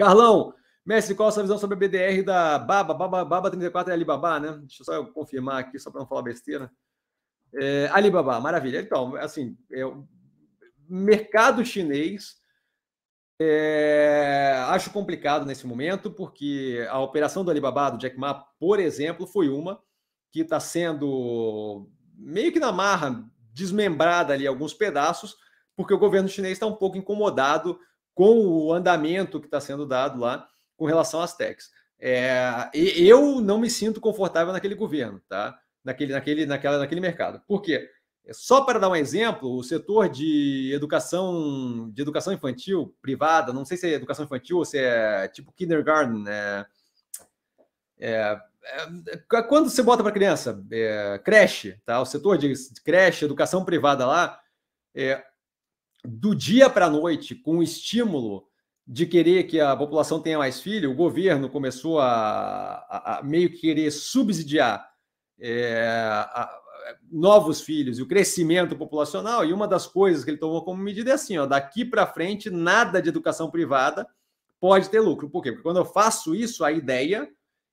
Carlão, mestre, qual a sua visão sobre a BDR da Baba? Baba, Baba 34 é Alibaba, né? Deixa eu só confirmar aqui, só para não falar besteira. É, Alibaba, maravilha. Então, assim, é, mercado chinês é, acho complicado nesse momento, porque a operação do Alibaba, do Jack Ma, por exemplo, foi uma que está sendo meio que na marra, desmembrada ali alguns pedaços, porque o governo chinês está um pouco incomodado com o andamento que está sendo dado lá com relação às techs. É, eu não me sinto confortável naquele governo, tá? Naquele, naquele, naquela, naquele mercado. Por quê? Só para dar um exemplo, o setor de educação de educação infantil privada, não sei se é educação infantil ou se é tipo kindergarten, né? é, é, é quando você bota para criança, é, creche, tá? O setor de creche, educação privada lá, é, do dia para a noite, com o estímulo de querer que a população tenha mais filho, o governo começou a, a, a meio que querer subsidiar é, a, novos filhos e o crescimento populacional. E uma das coisas que ele tomou como medida é assim: ó, daqui para frente, nada de educação privada pode ter lucro. Por quê? Porque quando eu faço isso, a ideia,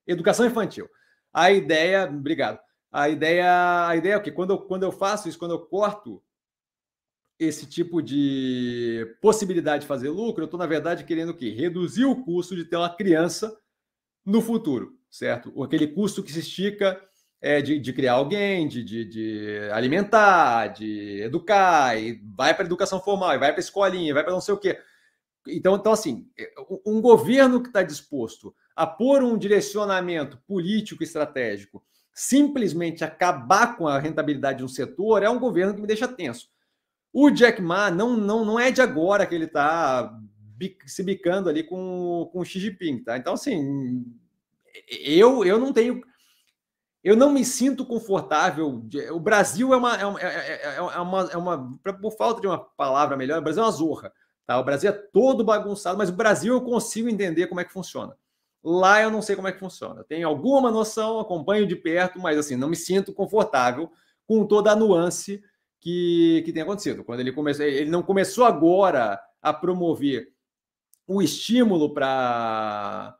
educação infantil, a ideia, obrigado, a ideia, a ideia é o quê? Quando eu, quando eu faço isso, quando eu corto esse tipo de possibilidade de fazer lucro, eu estou, na verdade, querendo o quê? Reduzir o custo de ter uma criança no futuro, certo? aquele custo que se estica é, de, de, criar alguém, de, de, de, alimentar, de educar, e vai para a educação formal, e vai para a escolinha, vai para não sei o quê. Então, então assim, é, um governo que está disposto a pôr um direcionamento político estratégico, simplesmente acabar com a rentabilidade de um setor, é um governo que me deixa tenso. O Jack Ma não, não, não é de agora que ele está se bicando ali com, com o Xi Jinping, tá? Então, assim, eu, eu não tenho. Eu não me sinto confortável. O Brasil é uma. É uma, é, é, é, é uma, é uma por falta de uma palavra melhor, o Brasil é uma zorra. Tá? O Brasil é todo bagunçado, mas o Brasil eu consigo entender como é que funciona. Lá eu não sei como é que funciona. Tenho alguma noção, acompanho de perto, mas assim, não me sinto confortável com toda a nuance que, que tem acontecido. Quando ele começou, ele não começou agora a promover o estímulo para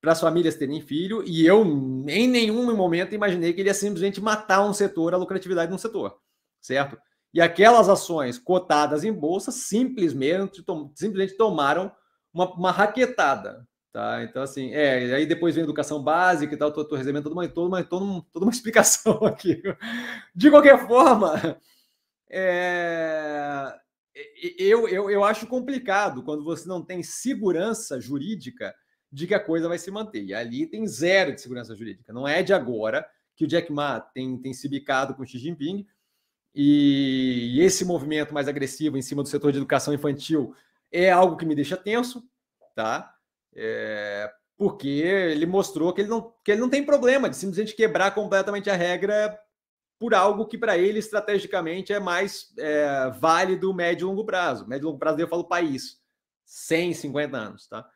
para as famílias terem filho, e eu em nenhum momento imaginei que ele ia simplesmente matar um setor, a lucratividade de um setor, certo? E aquelas ações cotadas em bolsa simplesmente, tom, simplesmente tomaram uma, uma raquetada, tá? Então, assim, é, aí depois vem educação básica e tal, tô, recebendo toda uma, toda uma, toda uma, toda uma explicação aqui. De qualquer forma, é... eu, eu, eu acho complicado quando você não tem segurança jurídica de que a coisa vai se manter. E ali tem zero de segurança jurídica. Não é de agora que o Jack Ma tem, tem se bicado com o Xi Jinping e esse movimento mais agressivo em cima do setor de educação infantil é algo que me deixa tenso, tá? É, porque ele mostrou que ele, não, que ele não tem problema de simplesmente quebrar completamente a regra por algo que para ele estrategicamente é mais é, válido médio e longo prazo. Médio e longo prazo eu falo país, 150 anos, tá?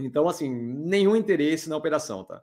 Então, assim, nenhum interesse na operação, tá?